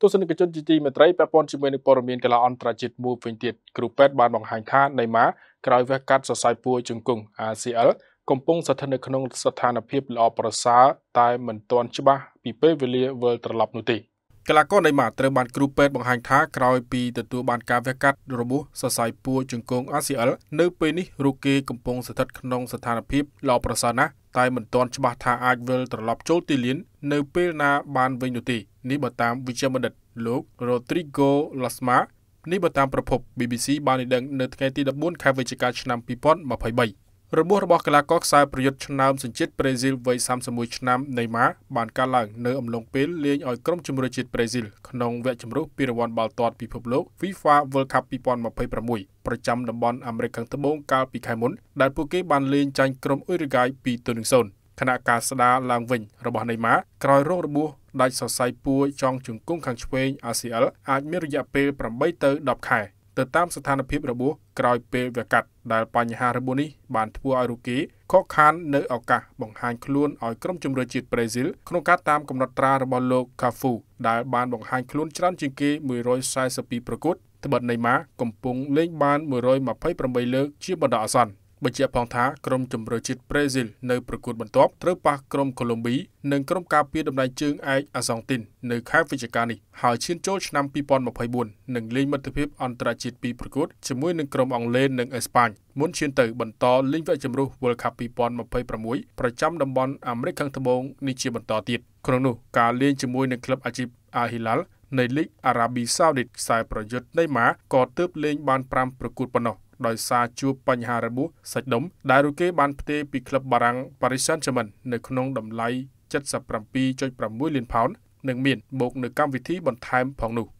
ទស្សនិកជនជាទីមេត្រីពាក់ព័ន្ធជាមួយនឹងព័ត៌មានកីឡាអន្តរជាតិមួយវិញទៀតគ្រូពេទ្យបានបង្ហាញថាណេម៉ាក្រោយវះកាត់សរសៃពួរជង្គង់ ACL កំពុងស្ថិតនៅក្នុង ស្ថានភាពល្អប្រសើរតែមិនទាន់ច្បាស់ពីពេលវេលាវិលត្រឡប់នោះទេ។កីឡាករនៃម៉ាត្រូវបានគ្រូពេទ្យបង្ហាញថាក្រោយពីទទួលបានការវះកាត់របួសសរសៃពួរជង្គង់ ACL នៅពេលនេះរូគេកំពុងស្ថិតក្នុងស្ថានភាពល្អប្រសើរណាស់តែមិនទាន់ច្បាស់ថាអាចវិលត្រឡប់ចូលទីលាននៅពេលណាបានវិញនោះទេនេះបើតាមវិជ្ជាបណ្ឌិតលោក Rodrigo Lasma នេះបើតាមប្រភព BBC បានឲ្យដឹងនៅថ្ងៃទី14ខែវិច្ឆិកាឆ្នាំ2023របួសរបស់កីឡាករខ្សែប្រយុទ្ធឆ្នើមសញ្ជាតិប្រេស៊ីលវ័យ31ឆ្នាំណេម៉ាបានកើតឡើងនៅអំឡុងពេលលេងឲ្យក្រុមជម្រើសជាតិប្រេស៊ីលក្នុងវគ្គជម្រុះពីរង្វាន់បាល់ទាត់ពិភពលោក FIFA World Cup 2026ប្រចាំតំបន់អាមេរិកខាងត្បូងកាលពីខែមុនដែលពួកគេបានលេងចាញ់ក្រុមអ៊ុយរ៉ាហ្គាយ2-0ខណៈការស្ដារឡើងវិញរបស់ណេម៉ាក្រោយរងរបួសដាច់សរសៃពួរចុងជង្គង់ខាងឆ្វេង ACL អាចមានរយៈពេល8ទៅ10ខែ។ទៅតាមស្ថានភាពរបួសក្រោយពេលវកាត់ដែលបញ្ហារបួសនេះបានធ្វើឲ្យរូគីខកខាននៅឱកាសបង្ហាញខ្លួនឲ្យក្រុមជម្រើសជាតិប្រេស៊ីលក្នុងការតាមកំណត់ត្រារបស់លោក Cafu ដែលបានបង្ហាញខ្លួន ច្រើនជាងគេ142ប្រកួតត្បិតណេម៉ាកំពុងលេងបាន128លើកជាបណ្ដោះអាសន្នបញ្ជាក់ផងថាក្រុមជម្រើសជាតិប្រេស៊ីលនៅប្រកួតបន្ទាប់ត្រូវប៉ះក្រុមកូឡុំប៊ីនិងក្រុមការពារតម្លៃជើងឯកអាសង់ទីននៅខែវិច្ឆិកានេះហើយឈានចូលឆ្នាំ2024នឹងលេងមិត្តភាពអន្តរជាតិពីរប្រកួតជាមួយនឹងក្រុមអង់គ្លេសនិងអេស្ប៉ាញមុនឈានទៅបន្តលេងវគ្គជម្រុះ World Cup 2026ប្រចាំតំបន់អាមេរិកខាងត្បូងនេះជាបន្តទៀតក្នុងនោះការលេងជាមួយនឹងក្លឹបអាជីព Al Hilal នៃលីកអារ៉ាប៊ីសាអូឌីតខ្សែប្រយុទ្ធនៃម៉ាក៏ទើបលេងបាន5ប្រកួតប៉ុណ្ណោះដោយសារជួបបញ្ហារបួសសាច់ដុំដែលរូគេបានផ្ទេរពីក្លឹបបារាំង Paris Saint-Germain នៅក្នុងតម្លៃ77.6លានផោននិងមានបូកនៅកម្មវិធីបន្ថែមផងនោះ។